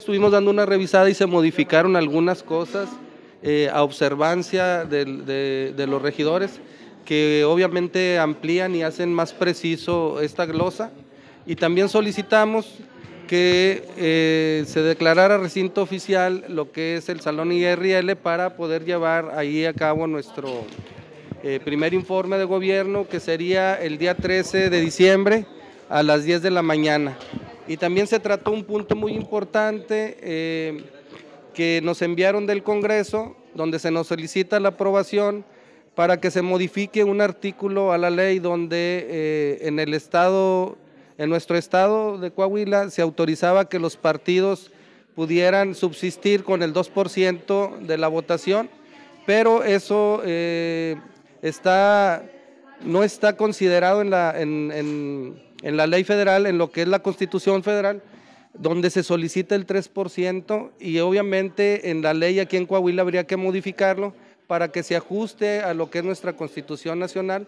Estuvimos dando una revisada y se modificaron algunas cosas eh, a observancia de, los regidores que obviamente amplían y hacen más preciso esta glosa y también solicitamos que eh, se declarara recinto oficial lo que es el Salón IRL para poder llevar ahí a cabo nuestro eh, primer informe de gobierno que sería el día 13 de diciembre a las 10 de la mañana. Y también se trató un punto muy importante eh, que nos enviaron del Congreso, donde se nos solicita la aprobación para que se modifique un artículo a la ley donde eh, en el estado, en nuestro estado de Coahuila, se autorizaba que los partidos pudieran subsistir con el 2% de la votación, pero eso eh, está, no está considerado en la, en en la ley federal, en lo que es la constitución federal, donde se solicita el 3% y obviamente en la ley aquí en Coahuila habría que modificarlo para que se ajuste a lo que es nuestra constitución nacional.